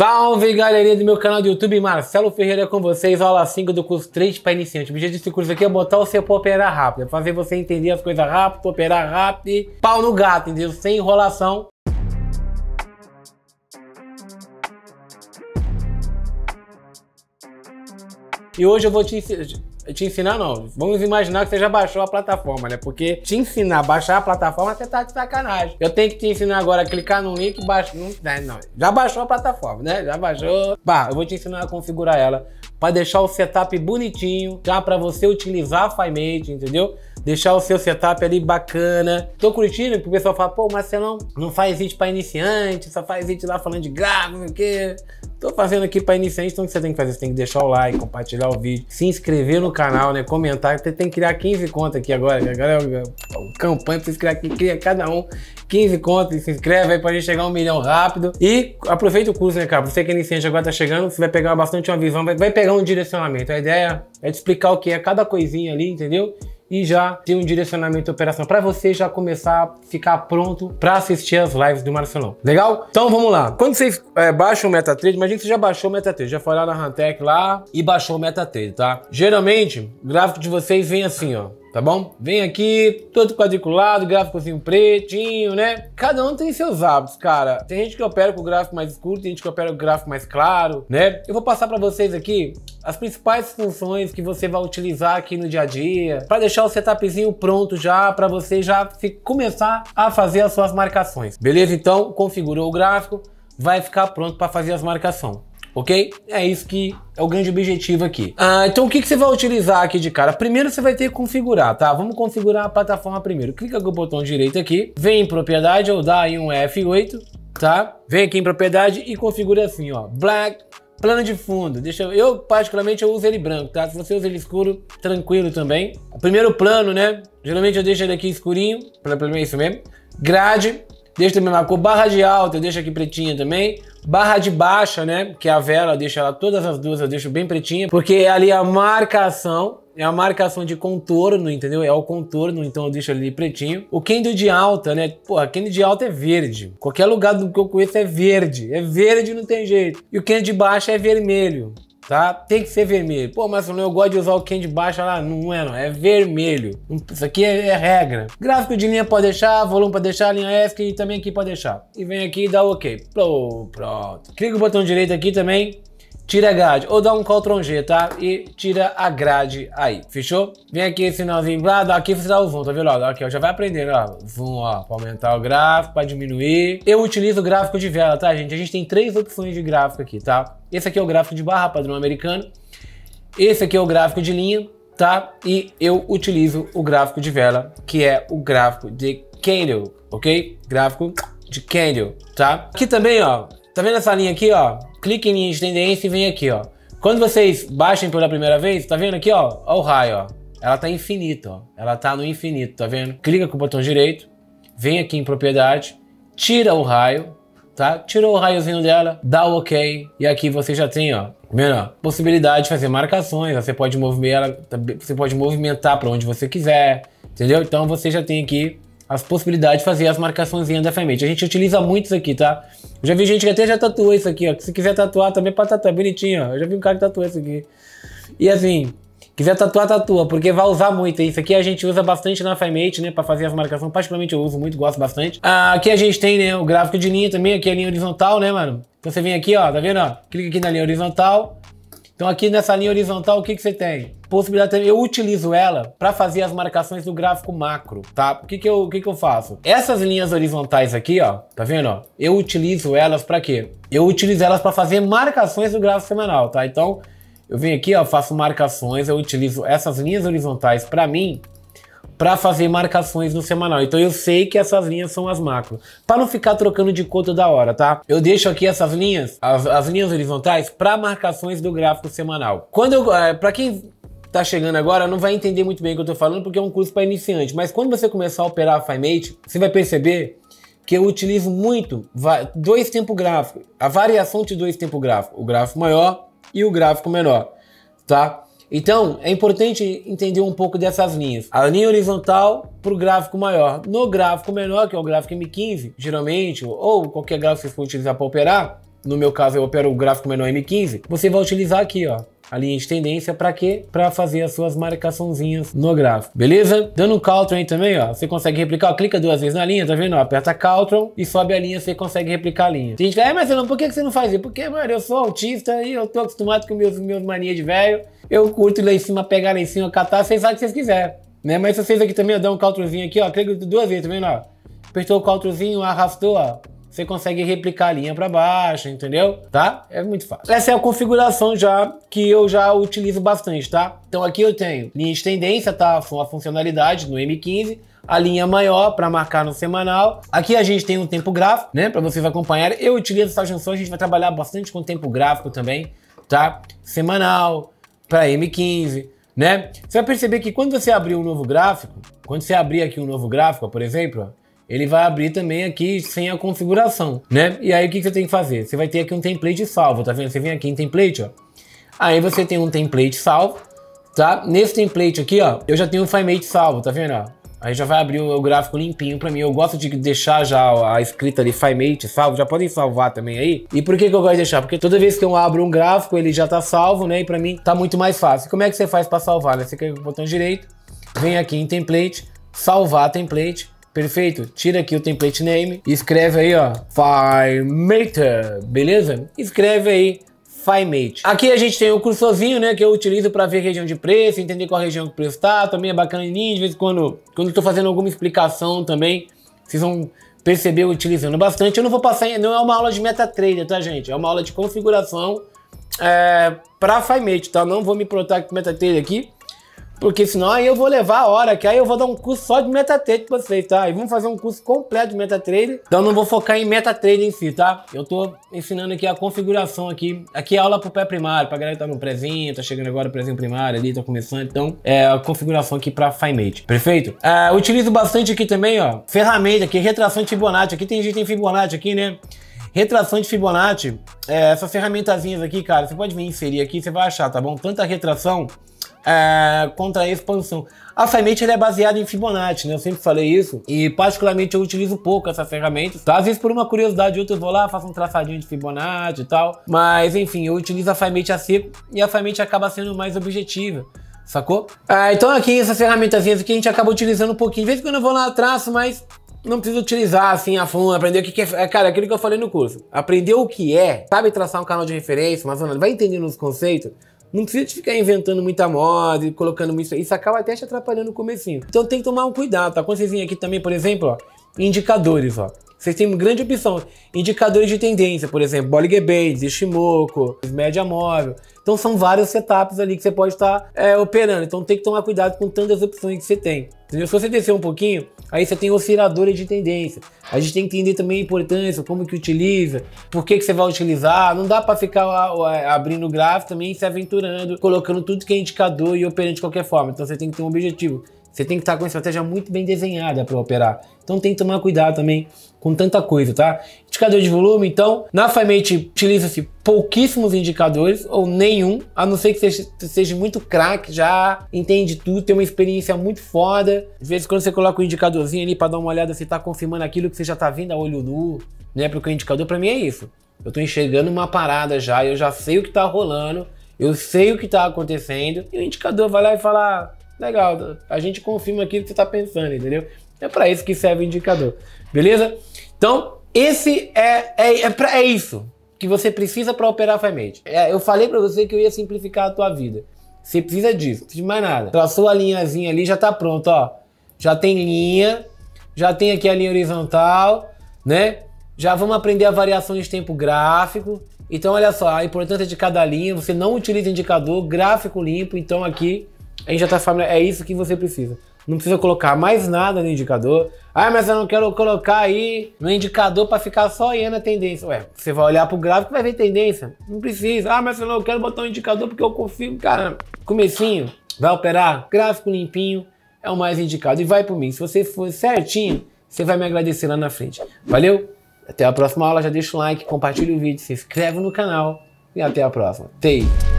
Salve galerinha do meu canal do YouTube, Marcelo Ferreira com vocês, aula 5 do curso 3 para iniciante. O objetivo desse curso aqui é botar você para operar rápido, é fazer você entender as coisas rápido, operar rápido, pau no gato, entendeu? Sem enrolação. E hoje eu vou te ensinar te ensinar não. Vamos imaginar que você já baixou a plataforma, né? Porque te ensinar a baixar a plataforma, você tá de sacanagem. Eu tenho que te ensinar agora a clicar no link e baixar. Não, né, não, já baixou a plataforma, né? Já baixou. Bah, eu vou te ensinar a configurar ela para deixar o setup bonitinho, já para você utilizar a FiMate, entendeu? deixar o seu setup ali bacana. Tô curtindo, porque o pessoal fala, pô, mas você não faz vídeo pra iniciante, só faz vídeo lá falando de grava, não sei o quê. Tô fazendo aqui para iniciante, então o que você tem que fazer? Você tem que deixar o like, compartilhar o vídeo, se inscrever no canal, né? Comentar. Você tem que criar 15 contas aqui agora. Agora é o campanha pra você criar aqui, cria cada um 15 contas e se inscreve aí pra gente chegar a um milhão rápido. E aproveita o curso, né, cara? Você que é iniciante agora tá chegando, você vai pegar bastante uma visão, vai, vai pegar um direcionamento. A ideia é te explicar o que é cada coisinha ali, entendeu? e já ter um direcionamento de operação para você já começar a ficar pronto para assistir as lives do Marcelão. Legal? Então vamos lá. Quando vocês é, baixam o MetaTrader, imagina que você já baixou o MetaTrader, já foi lá na Hantech lá e baixou o MetaTrader, tá? Geralmente, o gráfico de vocês vem assim, ó tá bom? Vem aqui, todo quadriculado, gráficozinho pretinho, né? Cada um tem seus hábitos, cara. Tem gente que opera com o gráfico mais escuro, tem gente que opera com o gráfico mais claro, né? Eu vou passar para vocês aqui as principais funções que você vai utilizar aqui no dia a dia, para deixar o setupzinho pronto já, para você já se, começar a fazer as suas marcações. Beleza? Então, configurou o gráfico, vai ficar pronto para fazer as marcações ok? É isso que é o grande objetivo aqui. Ah, então o que, que você vai utilizar aqui de cara? Primeiro você vai ter que configurar, tá? Vamos configurar a plataforma primeiro. Clica com o botão direito aqui, vem em propriedade, eu dá aí um F8, tá? Vem aqui em propriedade e configura assim, ó, Black plano de fundo. Deixa eu, eu, particularmente eu uso ele branco, tá? Se você usa ele escuro, tranquilo também. O primeiro plano, né? Geralmente eu deixo ele aqui escurinho, pra menos é isso mesmo. Grade, deixa também uma cor barra de alta, eu deixo aqui pretinha também barra de baixa, né? Que a vela deixa ela, todas as duas eu deixo bem pretinha, porque é ali a marcação é a marcação de contorno, entendeu? É o contorno, então eu deixo ali pretinho. O candle de alta, né? Porra, candle de alta é verde. Qualquer lugar do que eu conheço é verde. É verde, não tem jeito. E o candle de baixa é vermelho tá? Tem que ser vermelho. Pô, mas eu gosto de usar o quente baixo lá. Não é, não. É vermelho. Isso aqui é, é regra. Gráfico de linha pode deixar, volume pode deixar, linha ESC e também aqui pode deixar. E vem aqui e dá OK. Pô, pronto. Clica o botão direito aqui também. Tira a grade, ou dá um Ctrl G, tá? E tira a grade aí, fechou? Vem aqui esse sinalzinho, blá, aqui você dá o zoom, tá vendo? aqui, ó, já vai aprendendo, ó, zoom, ó, pra aumentar o gráfico, pra diminuir. Eu utilizo gráfico de vela, tá, gente? A gente tem três opções de gráfico aqui, tá? Esse aqui é o gráfico de barra, padrão americano. Esse aqui é o gráfico de linha, tá? E eu utilizo o gráfico de vela, que é o gráfico de candle, ok? Gráfico de candle, tá? Aqui também, ó, tá vendo essa linha aqui, ó? Clique em linha de tendência e vem aqui, ó. Quando vocês baixem pela primeira vez, tá vendo aqui, ó? o raio, ó. Ela tá infinita, ó. Ela tá no infinito, tá vendo? Clica com o botão direito, vem aqui em propriedade, tira o raio, tá? Tirou o raiozinho dela, dá o ok, e aqui você já tem, ó, Primeiro, possibilidade de fazer marcações, você pode movimentar, você pode movimentar para onde você quiser, entendeu? Então você já tem aqui as possibilidades de fazer as marcações da FMH. A gente utiliza muito isso aqui, tá? Eu já vi gente que até já tatuou isso aqui, ó. Se quiser tatuar também para tatuar, bonitinho, ó. Eu já vi um cara que tatuou isso aqui. E assim, Quiser tatuar, tatua, porque vai usar muito. Isso aqui a gente usa bastante na FiMate, né, para fazer as marcações. Particularmente eu uso muito, gosto bastante. Ah, aqui a gente tem, né, o gráfico de linha também, aqui é a linha horizontal, né, mano? Então você vem aqui, ó, tá vendo, ó? Clica aqui na linha horizontal. Então aqui nessa linha horizontal, o que, que você tem? Possibilidade, eu utilizo ela para fazer as marcações do gráfico macro, tá? O que que eu, o que que eu faço? Essas linhas horizontais aqui, ó, tá vendo, ó? Eu utilizo elas para quê? Eu utilizo elas para fazer marcações do gráfico semanal, tá? Então, eu venho aqui, ó, faço marcações, eu utilizo essas linhas horizontais para mim para fazer marcações no semanal. Então eu sei que essas linhas são as macros. Para não ficar trocando de cor toda hora, tá? Eu deixo aqui essas linhas, as, as linhas horizontais, para marcações do gráfico semanal. Quando eu, é, para quem tá chegando agora não vai entender muito bem o que eu tô falando porque é um curso para iniciante, mas quando você começar a operar a FiMate, você vai perceber que eu utilizo muito dois tempo gráfico, a variação de dois tempo gráfico, o gráfico maior e o gráfico menor, tá? Então, é importante entender um pouco dessas linhas. A linha horizontal para o gráfico maior. No gráfico menor, que é o gráfico M15, geralmente, ou qualquer gráfico que você for utilizar para operar, no meu caso eu opero o gráfico menor M15, você vai utilizar aqui, ó, a linha de tendência para quê? Para fazer as suas marcaçãozinhas no gráfico, beleza? Dando um Caltron aí também, ó, você consegue replicar, ó, clica duas vezes na linha, tá vendo? Ó, aperta Caltron e sobe a linha, você consegue replicar a linha. Tem gente que fala, ah, é, Marcelão, por que você não faz isso? Porque, mano, eu sou autista e eu tô acostumado com meus, meus manias de velho, eu curto lá em cima, pegar lá em cima, catar, vocês sabem o que vocês quiserem, né? Mas se vocês aqui também, ó, dá um Caltronzinho aqui, ó, clica duas vezes, tá vendo, ó? Apertou o Caltronzinho, arrastou, ó, você consegue replicar a linha para baixo, entendeu? Tá? É muito fácil. Essa é a configuração já que eu já utilizo bastante, tá? Então aqui eu tenho linha de tendência, tá? A funcionalidade no M15 a linha maior para marcar no semanal. Aqui a gente tem um tempo gráfico, né, para vocês acompanharem. Eu utilizo essas junção, a gente vai trabalhar bastante com tempo gráfico também, tá? Semanal para M15, né? Você vai perceber que quando você abrir um novo gráfico, quando você abrir aqui um novo gráfico, por exemplo, ele vai abrir também aqui sem a configuração, né? E aí o que você tem que fazer? Você vai ter aqui um template salvo, tá vendo? Você vem aqui em template, ó. Aí você tem um template salvo, tá? Nesse template aqui, ó, eu já tenho o um FileMate salvo, tá vendo, Aí já vai abrir o gráfico limpinho pra mim. Eu gosto de deixar já a escrita ali, FileMate, salvo. Já podem salvar também aí. E por que, que eu gosto de deixar? Porque toda vez que eu abro um gráfico, ele já tá salvo, né? E pra mim tá muito mais fácil. Como é que você faz pra salvar, né? Você clica com o botão direito, vem aqui em Template, Salvar Template. Perfeito? Tira aqui o template name, escreve aí, ó, Maker, beleza? Escreve aí Maker. Aqui a gente tem o cursorzinho, né, que eu utilizo para ver região de preço, entender qual região que o preço tá, também é bacaninho, de vez em quando, quando estou fazendo alguma explicação também, vocês vão perceber utilizando bastante. Eu não vou passar, não é uma aula de MetaTrader, tá, gente? É uma aula de configuração é, para Maker, tá? Não vou me protar com MetaTrader aqui, porque senão aí eu vou levar a hora, que aí eu vou dar um curso só de MetaTrader pra vocês, tá? E vamos fazer um curso completo de MetaTrader. Então não vou focar em MetaTrader em si, tá? Eu tô ensinando aqui a configuração aqui. Aqui é aula pro pé primário, pra galera que tá no prezinho, tá chegando agora prezinho primário ali, tá começando. Então é a configuração aqui pra FineMate, perfeito? É, utilizo bastante aqui também, ó, ferramenta aqui, retração de Fibonacci. Aqui tem gente em Fibonacci aqui, né? Retração de Fibonacci, é, essas ferramentazinhas aqui, cara, você pode vir inserir aqui, você vai achar, tá bom? Tanta retração é, contra a expansão. A FEMET é baseada em Fibonacci, né? Eu sempre falei isso. E particularmente eu utilizo pouco essa ferramenta. Tá? Às vezes por uma curiosidade outra eu vou lá, faço um traçadinho de Fibonacci e tal. Mas enfim, eu utilizo a FEMET a seco e a FEMET acaba sendo mais objetiva. Sacou? Ah, então aqui essas ferramentas aqui a gente acaba utilizando um pouquinho. De vez quando eu vou lá traço, mas não precisa utilizar assim a fundo, aprender o que, que é, é. Cara, aquilo que eu falei no curso. Aprender o que é, sabe traçar um canal de referência, mas vai entendendo os conceitos. Não precisa de ficar inventando muita moda e colocando aí Isso acaba até te atrapalhando o comecinho. Então tem que tomar um cuidado, tá? Quando vocês virem aqui também, por exemplo, ó, indicadores, ó. Vocês têm uma grande opção. Indicadores de tendência, por exemplo, Bollinger Bands, Ishimoku, Média Móvel. Então são vários setups ali que você pode estar tá, é, operando. Então tem que tomar cuidado com tantas opções que você tem. Entendeu? Se você descer um pouquinho, aí você tem osciladores de tendência. A gente tem que entender também a importância, como que utiliza, por que, que você vai utilizar. Não dá para ficar lá, ah, é, abrindo gráfico também se aventurando, colocando tudo que é indicador e operando de qualquer forma. Então você tem que ter um objetivo. Você tem que estar com uma estratégia muito bem desenhada para operar. Então tem que tomar cuidado também com tanta coisa, tá? Indicador de volume, então, na FIMATE utiliza-se pouquíssimos indicadores ou nenhum, a não ser que você seja muito craque, já entende tudo, tem uma experiência muito foda. Às vezes quando você coloca o um indicadorzinho ali para dar uma olhada, você está confirmando aquilo que você já está vendo a olho nu, né? Porque o indicador para mim é isso. Eu estou enxergando uma parada já, eu já sei o que está rolando, eu sei o que está acontecendo, e o indicador vai lá e fala: Legal, a gente confirma aquilo que você está pensando, entendeu? É para isso que serve o indicador, beleza? Então, esse é, é, é, pra, é isso que você precisa para operar FireMate. É, eu falei para você que eu ia simplificar a tua vida. Você precisa disso, não precisa de mais nada. Traçou então, a linhazinha ali, já tá pronto, ó. Já tem linha, já tem aqui a linha horizontal, né? Já vamos aprender a variação de tempo gráfico. Então, olha só, a importância de cada linha. Você não utiliza indicador, gráfico limpo. Então, aqui a gente já tá família, é isso que você precisa. Não precisa colocar mais nada no indicador. Ah, mas eu não quero colocar aí no indicador para ficar só olhando a tendência. Ué, você vai olhar pro gráfico e vai ver tendência. Não precisa. Ah, mas eu não quero botar um indicador porque eu confio. Cara, comecinho, vai operar, gráfico limpinho é o mais indicado. E vai por mim. Se você for certinho, você vai me agradecer lá na frente. Valeu? Até a próxima aula. Já deixa o like, compartilha o vídeo, se inscreve no canal. E até a próxima. Tchau.